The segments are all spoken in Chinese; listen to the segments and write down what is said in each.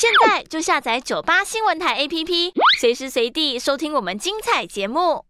现在就下载九八新闻台 APP，随时随地收听我们精彩节目。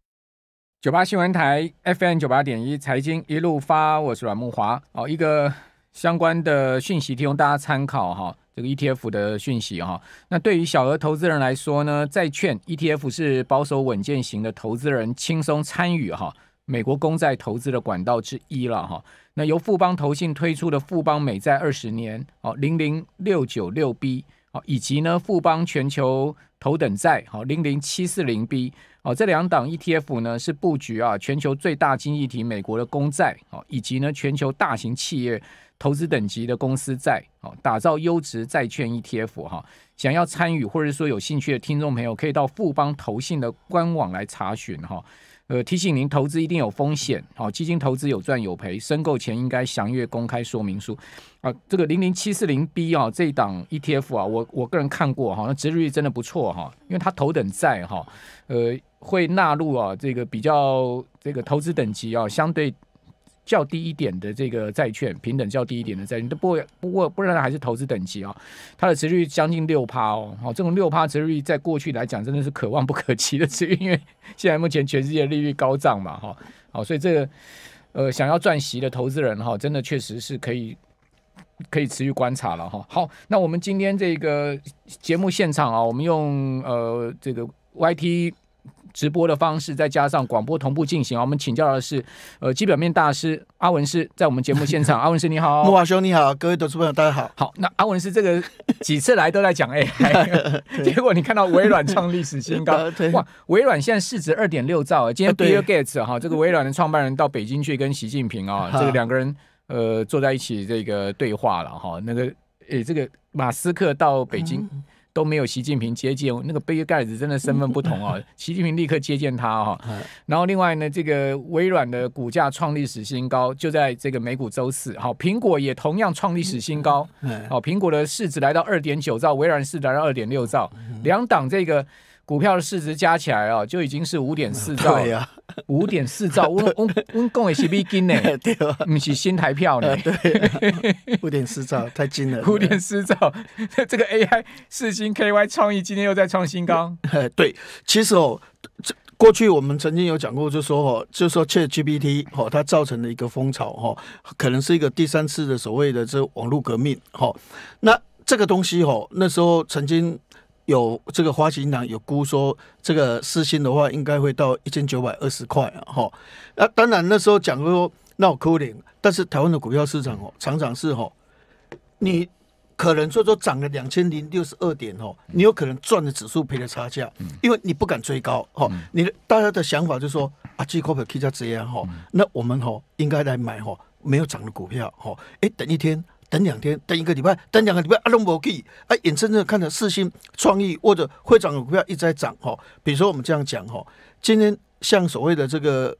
九八新闻台 FM 九八点一财经一路发，我是阮木华。哦，一个相关的讯息提供大家参考哈，这个 ETF 的讯息哈。那对于小额投资人来说呢，债券 ETF 是保守稳健型的投资人轻松参与哈美国公债投资的管道之一了哈。那由富邦投信推出的富邦美债二十年哦零零六九六 B。以及呢，富邦全球头等债，好零零七四零 B，好这两档 ETF 呢是布局啊全球最大经济体美国的公债，好以及呢全球大型企业投资等级的公司债，好打造优质债券 ETF 哈。想要参与或者说有兴趣的听众朋友，可以到富邦投信的官网来查询哈。呃，提醒您投资一定有风险，好，基金投资有赚有赔，申购前应该详阅公开说明书。啊，这个零零七四零 B 啊，这一档 ETF 啊，我我个人看过，哈、那殖利率真的不错哈，因为它头等债哈，呃，会纳入啊，这个比较这个投资等级啊，相对。较低一点的这个债券，平等较低一点的债券都不会，不过不然还是投资等级啊，它的持率将近六趴哦，好，这种六趴持率在过去来讲真的是可望不可及的持率，因为现在目前全世界利率高涨嘛哈，好，所以这个呃想要赚息的投资人哈，真的确实是可以可以持续观察了哈。好，那我们今天这个节目现场啊，我们用呃这个 Y T。直播的方式，再加上广播同步进行啊！我们请教的是，呃，基表面大师阿文师，在我们节目现场，阿文师你好，木华兄你好，各位读者朋友大家好。好，那阿文师这个几次来都在讲 AI，结果你看到微软创历史新高，哇！微软现在市值二点六兆，今天 Bill Gates 哈，这个微软的创办人到北京去跟习近平啊，这个两个人呃坐在一起这个对话了哈，那个呃这个马斯克到北京。都没有习近平接见，那个杯盖子真的身份不同啊！习近平立刻接见他哦。然后另外呢，这个微软的股价创历史新高，就在这个美股周四。好，苹果也同样创历史新高。好，苹果的市值来到二点九兆，微软市值来到二点六兆，两党这个。股票的市值加起来哦，就已经是五点四兆。呀，五点四兆，温温温共也是美金呢。对，唔是新台票呢。对，五点四兆太金了。五点四兆，这个 AI 四星 KY 创意今天又在创新高。对，其实哦，过去我们曾经有讲过，就说哦，就说 ChatGPT 哦，它造成的一个风潮哦，可能是一个第三次的所谓的这网络革命哦。那这个东西哦，那时候曾经。有这个花旗银行有估说，这个私心的话应该会到一千九百二十块哈。那当然那时候讲说闹哭脸，但是台湾的股票市场哦常常是哈，你可能说说涨了两千零六十二点哦，你有可能赚的指数赔了差价，因为你不敢追高哈。你的大家的想法就是说啊，最股票 K 加 Z 啊哈，那我们哈应该来买哈没有涨的股票哈，哎等一天。等两天，等一个礼拜，等两个礼拜，阿龙不给，啊，眼睁睁看着四星创意或者会长股票一直在涨哈。比如说我们这样讲哈，今天像所谓的这个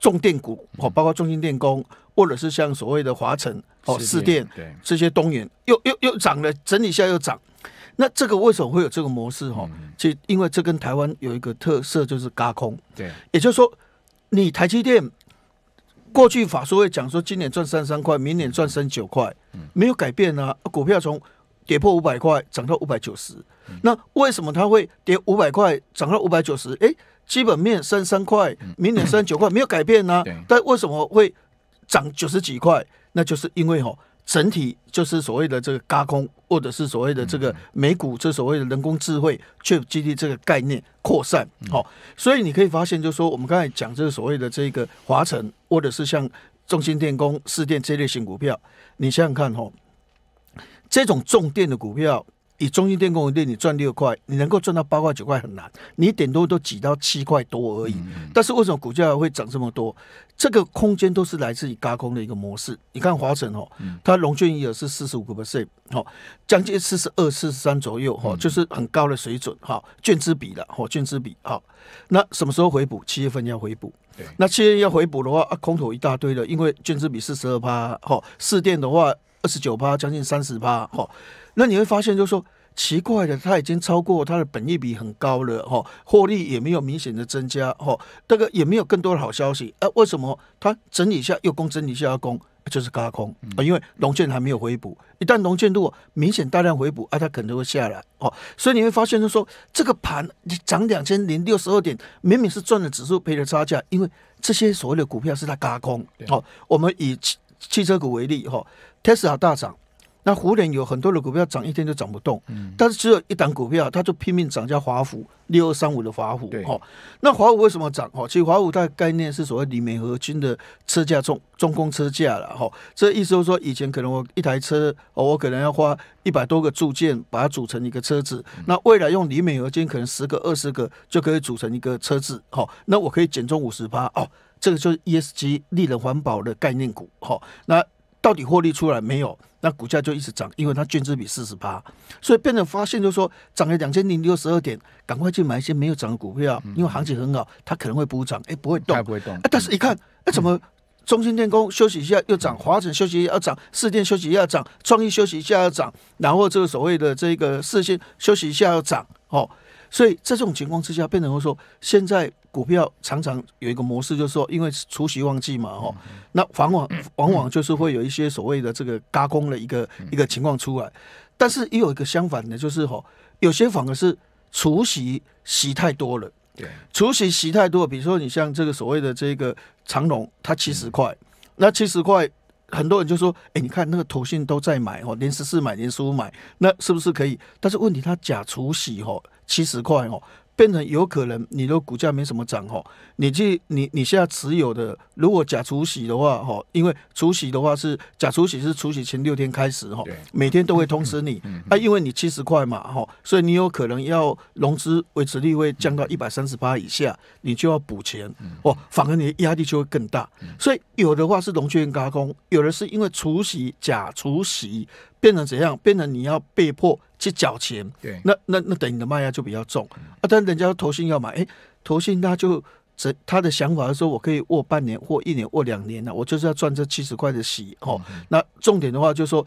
重电股哦，包括中兴电工，或者是像所谓的华晨哦，四电对这些东源又又又涨了，整理一下又涨。那这个为什么会有这个模式哈？其实因为这跟台湾有一个特色就是轧空，对，也就是说你台积电。过去法说会讲说，今年赚三三块，明年赚三九块，没有改变啊。股票从跌破五百块涨到五百九十，那为什么它会跌五百块涨到五百九十？哎，基本面三三块，明年三九块，没有改变啊。但为什么会涨九十几块？那就是因为吼。整体就是所谓的这个“加空”或者是所谓的这个美股，这所谓的人工智慧、c h 地 GPT 这个概念扩散，好，所以你可以发现，就是说我们刚才讲这个所谓的这个华晨或者是像中兴电工、四电这类型股票，你想想看，哈，这种重电的股票，以中兴电工为例，你赚六块，你能够赚到八块九块很难，你顶多都挤到七块多而已。但是为什么股价会涨这么多？这个空间都是来自于高空的一个模式。你看华晨哦，它龙卷一也是四十五个 percent，好，将近四十二、四十三左右，哈，就是很高的水准，哈，卷之比了，哈，卷之比，好，那什么时候回补？七月份要回补，对，那七月要回补的话，啊，空头一大堆的，因为卷之比四十二趴，哈，四电的话二十九趴，将近三十趴，哈，那你会发现就是说。奇怪的，它已经超过它的本益比很高了哈，获利也没有明显的增加哈，这个也没有更多的好消息啊？为什么它整理一下又攻，整理一下又攻，就是高空啊？因为龙卷还没有回补，一旦龙卷如果明显大量回补啊，它可能会下来哦。所以你会发现，是说这个盘你涨两千零六十二点，明明是赚了指数赔了差价，因为这些所谓的股票是它高空哦。我们以汽汽车股为例哈，特斯拉大涨。那湖人有很多的股票涨一天就涨不动，但是只有一档股票它就拼命涨，叫华府六二三五的华府。对，哈，那华富为什么涨？哈，其实华富它的概念是所谓锂镁合金的车架中中工车架了，哈。这意思就是说，以前可能我一台车，我可能要花一百多个铸件把它组成一个车子，那未来用锂镁合金可能十个二十个就可以组成一个车子，好，那我可以减重五十%。哦，这个就是 ESG、利色环保的概念股。好，那到底获利出来没有？那股价就一直涨，因为它券值比四十八，所以变成发现就说涨了两千零六十二点，赶快去买一些没有涨的股票，因为行情很好，它可能会补涨，哎，不会动，不会动。但是一看，哎，怎么中兴电工休息一下又涨，华晨休息要涨，四电休息一下涨，创意休息一下要涨，然后这个所谓的这个四星休息一下要涨，哦，所以在这种情况之下，变成说现在。股票常常有一个模式，就是说，因为除夕旺季嘛，哦，那往往往往就是会有一些所谓的这个嘎工的一个一个情况出来。但是也有一个相反的，就是哦，有些反而是除夕洗太多了。对，除夕洗太多，比如说你像这个所谓的这个长隆，它七十块，那七十块，很多人就说，哎，你看那个头信都在买哦，连十四买，连十五买，那是不是可以？但是问题，它假除夕哦，七十块哦。变成有可能你的股价没什么涨哈，你去你你现在持有的如果假除息的话哈，因为除息的话是假除息是除息前六天开始哈，每天都会通知你，啊，因为你七十块嘛哈，所以你有可能要融资维持率会降到一百三十八以下，你就要补钱，哦，反而你的压力就会更大，所以有的话是龙券高空，有的是因为除息假除息。变成怎样？变成你要被迫去缴钱，对，那那那等你的卖压就比较重啊。但人家投信要买，哎，投信他就这他的想法是说我可以握半年、或一年、握两年呢，我就是要赚这七十块的息哦。那重点的话就是说。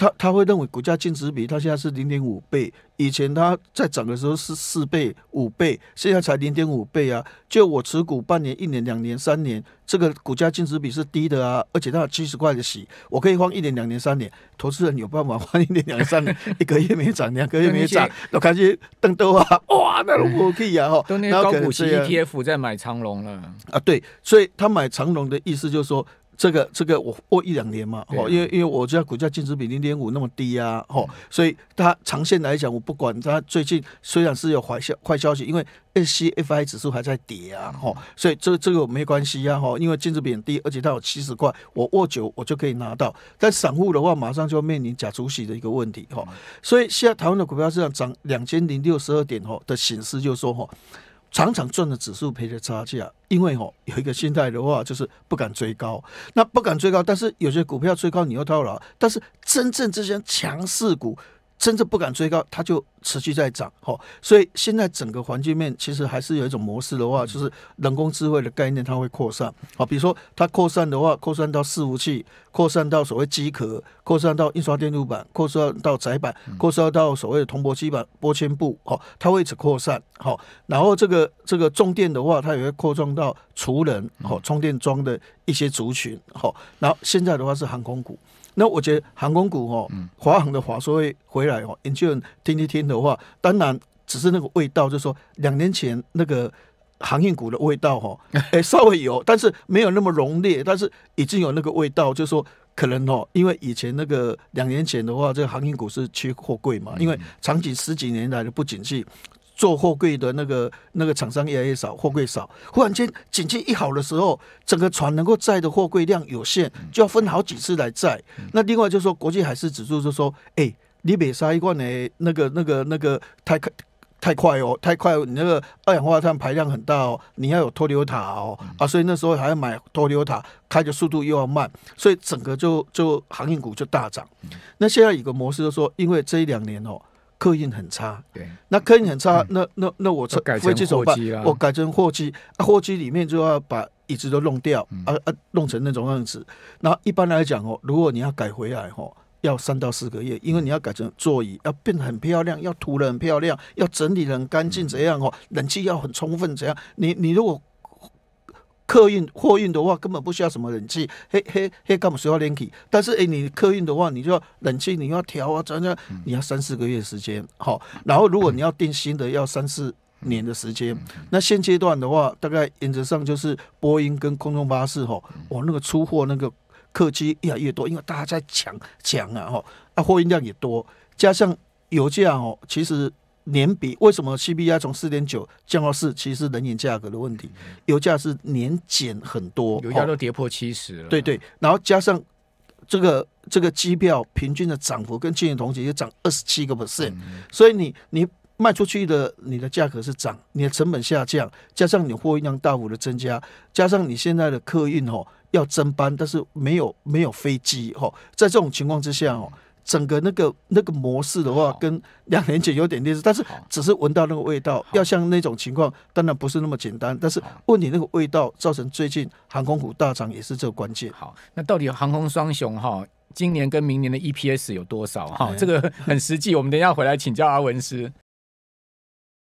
他他会认为股价净值比他现在是零点五倍，以前他在涨的时候是四倍、五倍，现在才零点五倍啊！就我持股半年、一年、两年、三年，这个股价净值比是低的啊！而且他七十块的息，我可以放一年、两年、三年。投资人有办法放一年、两年、三年，一个月没涨，两个月没涨，我开始登多啊！哇，那都可以啊！哈，然后高股息 ETF 在买长龙了啊。对，所以他买长龙的意思就是说。这个这个我握一两年嘛，哦，因为因为我知道股价净值比零点五那么低呀，哦，所以它长线来讲，我不管它最近虽然是有坏消坏消息，因为 S C F I 指数还在跌啊，哦，所以这这个没关系呀，哈，因为净值比很低，而且它有七十块，我握久我就可以拿到。但散户的话，马上就要面临假主席的一个问题，哈，所以现在台湾的股票市场涨两千零六十二点哦的形势就是说哈。常常赚的指数赔的差价，因为吼有一个心态的话，就是不敢追高。那不敢追高，但是有些股票追高你又套牢。但是真正这些强势股。甚至不敢追高，它就持续在涨。好，所以现在整个环境面其实还是有一种模式的话，就是人工智慧的概念它会扩散。好，比如说它扩散的话，扩散到伺服器，扩散到所谓机壳，扩散到印刷电路板，扩散到窄板，扩散到所谓的铜箔基板、玻纤布。好，它会一直扩散。好，然后这个这个重电的话，它也会扩张到储能、好充电桩的一些族群。好，然后现在的话是航空股。那我觉得航空股哦，华航的华硕会回来哦。您就听一听的话，当然只是那个味道，就说两年前那个航运股的味道哈，稍微有，但是没有那么浓烈，但是已经有那个味道，就说可能哦，因为以前那个两年前的话，这个航运股是缺货柜嘛，因为长期十几年来的不景气。做货柜的那个那个厂商越来越少，货柜少，忽然间景气一好的时候，整个船能够载的货柜量有限，就要分好几次来载。那另外就是说国际海事指数就说，哎，你北沙一罐呢，那个那个那个太快太快哦，太快，你那个二氧化碳排量很大哦，你要有脱硫塔哦啊，所以那时候还要买脱硫塔，开的速度又要慢，所以整个就就航运股就大涨。那现在有个模式就是说，因为这一两年哦。刻印很差，对，那刻印很差，那那那我飞机怎么办？我改成货机，货机里面就要把椅子都弄掉，啊啊，弄成那种样子。那一般来讲哦，如果你要改回来哈，要三到四个月，因为你要改成座椅，要变得很漂亮，要涂的很漂亮，要整理很干净，怎样哦？冷气要很充分，怎样？你你如果客运货运的话，根本不需要什么冷气，嘿嘿嘿，干嘛需要冷气？但是哎，你客运的话，你就要冷气，你要调啊，这样你要三四个月时间。好，然后如果你要定新的，要三四年的时间。那现阶段的话，大概原则上就是波音跟空中巴士，哈，我那个出货那个客机越来越多，因为大家在抢抢啊，哈，啊，货运量也多，加上油价哦，其实。年比为什么 CPI 从四点九降到四？其实是能源价格的问题，油价是年减很多，油价都跌破七十了。对对，然后加上这个这个机票平均的涨幅跟去年同期就涨二十七个 percent，所以你你卖出去的你的价格是涨，你的成本下降，加上你货运量大幅的增加，加上你现在的客运哦要增班，但是没有没有飞机哦，在这种情况之下哦。整个那个那个模式的话，跟两年前有点类似，但是只是闻到那个味道。要像那种情况，当然不是那么简单。但是问你那个味道，造成最近航空股大涨，也是这个关键。好，那到底航空双雄哈，今年跟明年的 EPS 有多少？哈，这个很实际。我们等一下回来请教阿文师。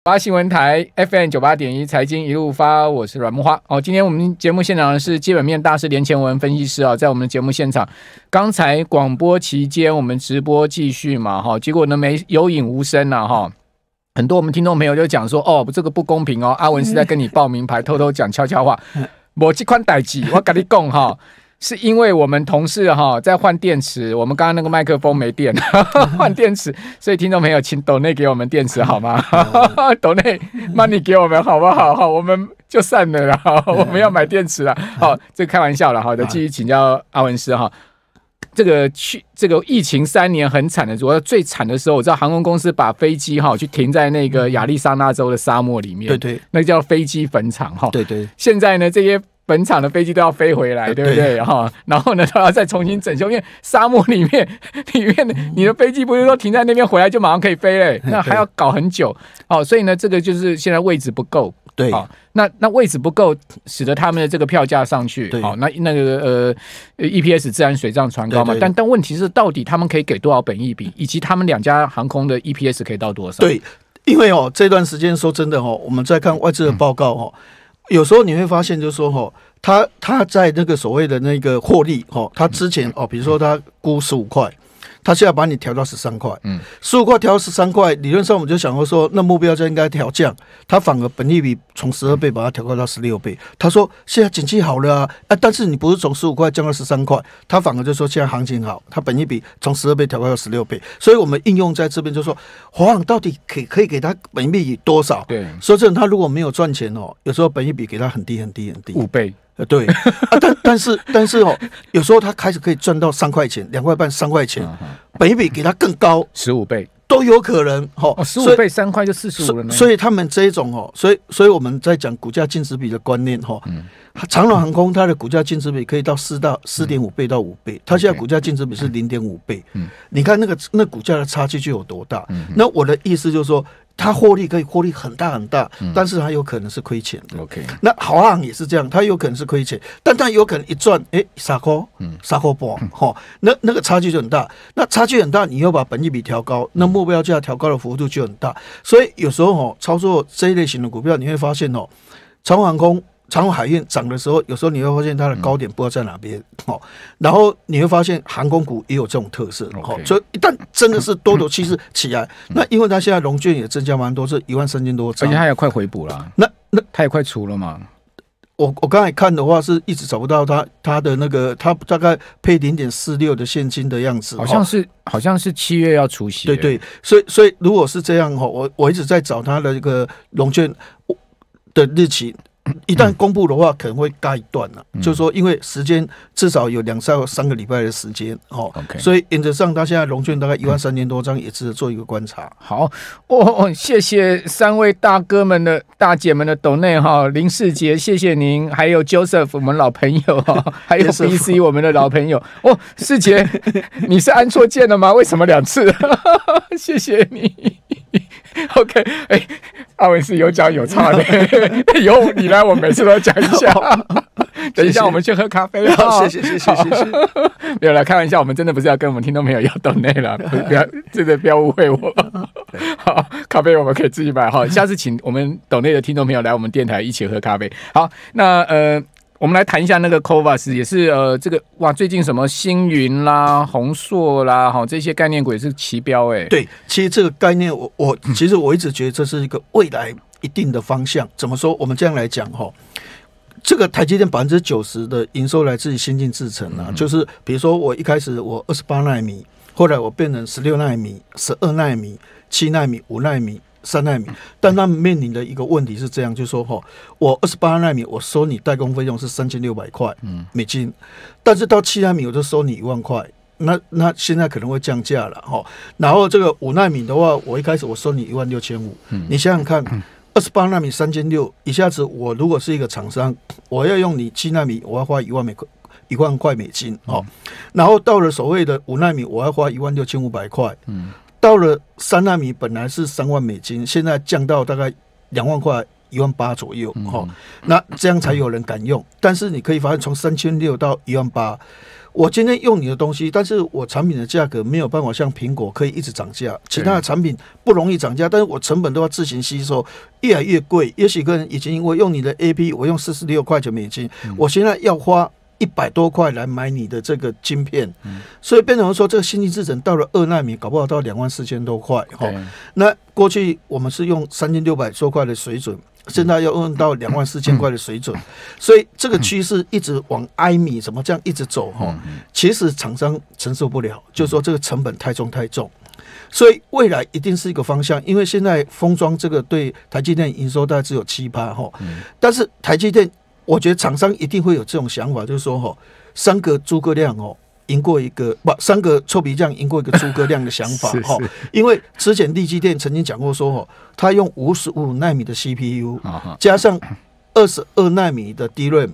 八新闻台 FM 九八点一财经一路发，我是阮木花。哦，今天我们节目现场的是基本面大师连前文分析师啊，在我们的节目现场，刚才广播期间我们直播继续嘛哈，结果呢没有影无声了哈，很多我们听众朋友就讲说哦，这个不公平哦，阿文是在跟你报名牌，偷偷讲悄悄话，我这款代志我跟你讲哈。是因为我们同事哈在换电池，我们刚刚那个麦克风没电，换电池，所以听众朋友，请抖内给我们电池好吗？抖内 money 给我们好不好？好，我们就散了，然后我们要买电池了。好，这开玩笑了，好的，继续请教阿文斯哈。这个去这个疫情三年很惨的，主要最惨的时候，我知道航空公司把飞机哈去停在那个亚利桑那州的沙漠里面，对对，那叫飞机坟场哈。对对，现在呢这些。本场的飞机都要飞回来，对不对？然后，然后呢，都要再重新整修，因为沙漠里面，里面你的飞机不是说停在那边回来就马上可以飞嘞，那还要搞很久哦。所以呢，这个就是现在位置不够。对。啊，那那位置不够，使得他们的这个票价上去。好，那那个呃，EPS 自然水涨船高嘛。对。但但问题是，到底他们可以给多少本一笔，以及他们两家航空的 EPS 可以到多少？对。因为哦，这段时间说真的哦，我们在看外资的报告哦。有时候你会发现，就是说，哈，他他在那个所谓的那个获利，哈，他之前哦，比如说他估十五块。他现在把你调到十三块，嗯，十五块调十三块，理论上我们就想要说，那目标就应该调降，他反而本益比从十二倍把它调高到十六倍。他说现在景气好了啊，但是你不是从十五块降到十三块，他反而就说现在行情好，他本益比从十二倍调高到十六倍。所以我们应用在这边就说，华航到底给可以给他本益比多少？对，所以这种他如果没有赚钱哦，有时候本益比给他很低很低很低，五倍。呃，对，啊，但但是但是哦，有时候他开始可以赚到三块钱、两块半、三块钱，比一比给他更高，十五倍都有可能哦，十五倍三块就四十了呢。所以他们这种哦，所以所以我们在讲股价净值比的观念哈。嗯。长隆航空它的股价净值比可以到四到四点五倍到五倍，它现在股价净值比是零点五倍。嗯。你看那个那股价的差距就有多大？嗯。那我的意思就是说。他获利可以获利很大很大，但是他有可能是亏钱。OK，那好航也是这样，他有可能是亏钱，但他有可能一赚，哎，撒嗯，撒空半，哈，那那个差距就很大。那差距很大，你要把本金比调高，那目标价调高的幅度就很大。所以有时候哦，操作这一类型的股票，你会发现哦，长航空。长虹海运涨的时候，有时候你会发现它的高点不知道在哪边哦。然后你会发现航空股也有这种特色哦。所以一旦真的是多头趋势起来，那因为它现在融券也增加蛮多，是一万三千多，而且它也快回补了。那那它也快出了嘛？我我刚才看的话是一直找不到它它的那个它大概配零点四六的现金的样子，好像是好像是七月要除息。对对，所以所以如果是这样哈，我我一直在找它的一个融券的日期。一旦公布的话，可能会盖一段就是说，因为时间至少有两三三个礼拜的时间哦，所以原则上，他现在龙券大概一万三千多张，也值得做一个观察。好 哦，谢谢三位大哥们的大姐们的斗内哈，林世杰，谢谢您，还有 Joseph 我们老朋友哈，还有 BC 我们的老朋友哦，世杰，你是按错键了吗？为什么两次？谢谢你，OK，哎，阿伟是有讲有差的，有你了。来，我每次都讲一下。等一下，我们去喝咖啡啊！谢谢，谢谢，谢谢。没有了，开玩笑，我们真的不是要跟我们听众朋友要豆内了，不要，真的不要误会我。好，咖啡我们可以自己买哈。下次请我们豆内的听众朋友来我们电台一起喝咖啡。好，那呃，我们来谈一下那个 c o v a s 也是呃，这个哇，最近什么星云啦、红硕啦，哈，这些概念股也是奇标哎。对，其实这个概念，我我其实我一直觉得这是一个未来。一定的方向，怎么说？我们这样来讲哈，这个台积电百分之九十的营收来自于先进制程啊，就是比如说我一开始我二十八纳米，后来我变成十六纳米、十二纳米、七纳米、五纳米、三纳米。但们面临的一个问题是这样，就说哈，我二十八纳米我收你代工费用是三千六百块，美金，但是到七纳米我就收你一万块，那那现在可能会降价了哈。然后这个五纳米的话，我一开始我收你一万六千五，你想想看。二十八纳米三千六，一下子我如果是一个厂商，我要用你七纳米，我要花一万美块一万块美金哦，然后到了所谓的五纳米，我要花一万六千五百块，嗯，到了三纳米本来是三万美金，现在降到大概两万块一万八左右那这样才有人敢用。但是你可以发现，从三千六到一万八。我今天用你的东西，但是我产品的价格没有办法像苹果可以一直涨价，其他的产品不容易涨价，但是我成本都要自行吸收，越来越贵。也许跟以前我用你的 A P，我用四十六块钱美金，我现在要花一百多块来买你的这个晶片，所以变成说这个新进制程到了二纳米，搞不好到两万四千多块哈。那过去我们是用三千六百多块的水准。现在要用到两万四千块的水准，所以这个趋势一直往埃米什么这样一直走哈。其实厂商承受不了，就是说这个成本太重太重，所以未来一定是一个方向。因为现在封装这个对台积电营收大概只有七八哈，但是台积电我觉得厂商一定会有这种想法，就是说哈，三个诸葛亮哦。赢过一个不三个臭皮匠赢过一个诸葛亮的想法 哈，因为之前地积电曾经讲过说哈，他用五十五纳米的 CPU 加上二十二纳米的 DRAM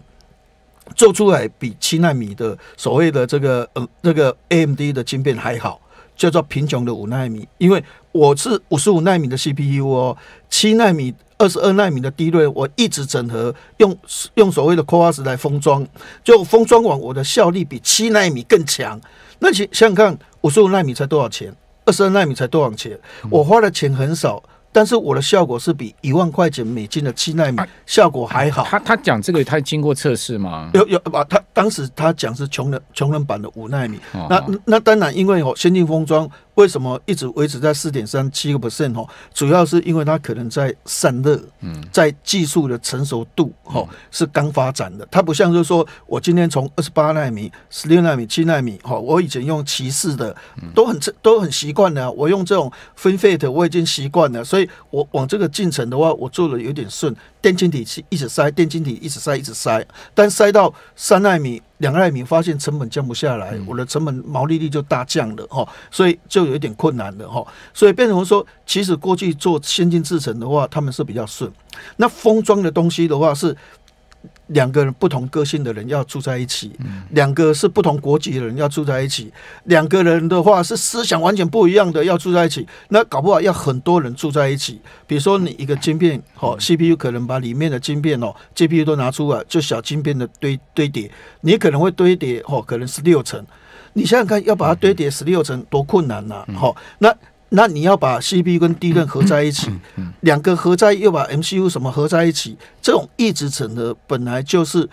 做出来比七纳米的所谓的这个呃那个 AMD 的晶片还好，叫做贫穷的五纳米，因为我是五十五纳米的 CPU 哦，七纳米。二十二纳米的低瑞，我一直整合用用所谓的 c o a s 来封装，就封装完我的效率比七纳米更强。那想想看，我十五纳米才多少钱？二十二纳米才多少钱？我花的钱很少，但是我的效果是比一万块钱美金的七纳米效果还好。他他讲这个，他经过测试吗？有有啊，他当时他讲是穷人穷人版的五纳米。那那当然，因为我先进封装。为什么一直维持在四点三七个 percent 哦？主要是因为它可能在散热，嗯，在技术的成熟度哦是刚发展的。它不像就是说我今天从二十八纳米、十六纳米、七纳米哈，我以前用骑士的都很都很习惯了，我用这种 FinFET 我已经习惯了，所以我往这个进程的话，我做的有点顺。电晶体一直塞，电晶体一直塞，一直塞，但塞到三纳米。两个艾米发现成本降不下来，我的成本毛利率就大降了哈，所以就有一点困难了哈，所以变成说，其实过去做先进制程的话，他们是比较顺，那封装的东西的话是。两个人不同个性的人要住在一起，两个是不同国籍的人要住在一起，两个人的话是思想完全不一样的要住在一起，那搞不好要很多人住在一起。比如说你一个晶片，好 CPU 可能把里面的晶片哦，GPU 都拿出来就小晶片的堆堆叠，你可能会堆叠哦，可能是六层。你想想看，要把它堆叠十六层多困难呐！好，那。那你要把 CPU 跟 D 论合在一起，两个合在又把 MCU 什么合在一起，这种一直整的本来就是，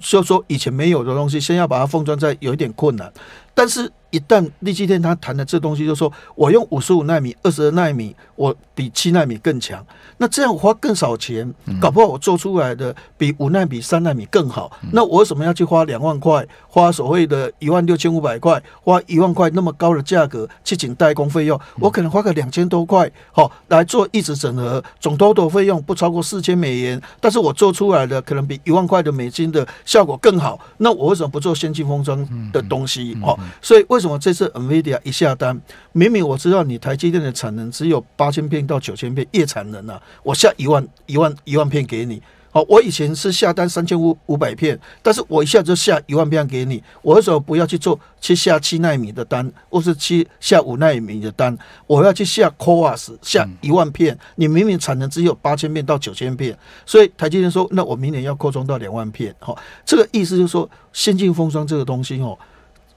就说以前没有的东西，先要把它封装在，有一点困难，但是。一旦立基店他谈的这东西，就说我用五十五纳米、二十二纳米，我比七纳米更强。那这样我花更少钱，搞不好我做出来的比五纳米、三纳米更好。那我为什么要去花两万块、花所谓的一万六千五百块、花一万块那么高的价格去请代工费用？我可能花个两千多块，好来做一直整合，总 total 费用不超过四千美元。但是我做出来的可能比一万块的美金的效果更好。那我为什么不做先进封装的东西？哦，所以为为什么这次 NVIDIA 一下单？明明我知道你台积电的产能只有八千片到九千片，夜产能呢？我下一万一万一万片给你。好，我以前是下单三千五五百片，但是我一下就下一万片给你。我为什么不要去做去下七纳米的单，或是去下五纳米的单？我要去下 c o a s 下一万片。你明明产能只有八千片到九千片，所以台积电说：“那我明年要扩充到两万片。”好，这个意思就是说，先进封装这个东西哦，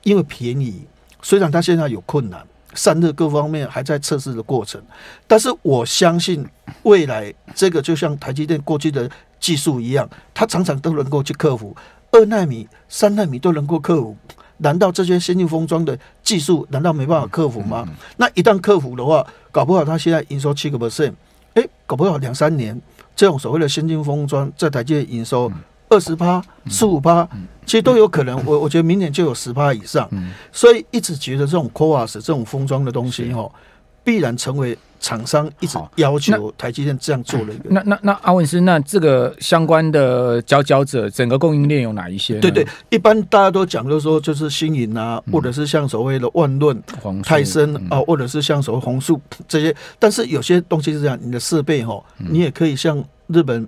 因为便宜。虽然它现在有困难，散热各方面还在测试的过程，但是我相信未来这个就像台积电过去的技术一样，它常常都能够去克服二纳米、三纳米都能够克服。难道这些先进封装的技术难道没办法克服吗？那一旦克服的话，搞不好它现在营收七个 percent，哎，搞不好两三年这种所谓的先进封装在台积电营收二十八、四五八。其实都有可能，我我觉得明年就有十趴以上，所以一直觉得这种 Coas 这种封装的东西哦，必然成为厂商一直要求台积电这样做的。一那那那阿文斯，那这个相关的佼佼者，整个供应链有哪一些？对对，一般大家都讲就是说，就是新颖啊，或者是像所谓的万润、泰森啊，或者是像所谓红树这些。但是有些东西是这样，你的设备哈，你也可以像日本。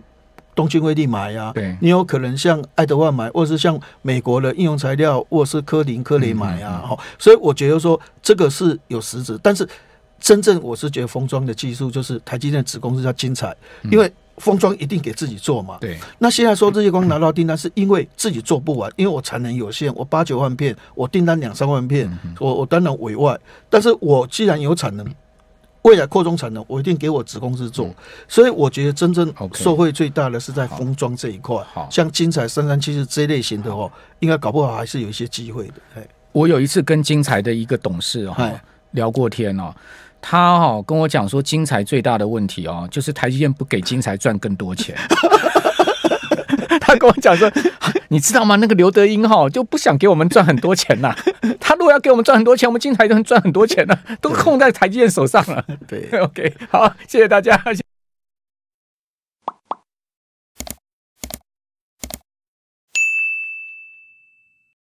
东京威力买呀，你有可能像爱德万买，或是像美国的应用材料，或是科林、科雷买呀。好，所以我觉得说这个是有实质，但是真正我是觉得封装的技术就是台积电子公司要精彩，因为封装一定给自己做嘛。对。那现在说这些光拿到订单，是因为自己做不完，因为我产能有限，我八九万片，我订单两三万片，我我当然委外，但是我既然有产能。未来扩充产能，我一定给我子公司做。所以我觉得真正受惠最大的是在封装这一块。像晶彩三三七四这一类型的话，应该搞不好还是有一些机会的。我有一次跟晶彩的一个董事哈聊过天哦，他哈跟我讲说，晶彩最大的问题哦，就是台积电不给晶彩赚更多钱。他跟我讲说，你知道吗？那个刘德英哈就不想给我们赚很多钱呐。他如果要给我们赚很多钱，我们金就能赚很多钱呢，都控在台积电手上了。对，OK，好，谢谢大家。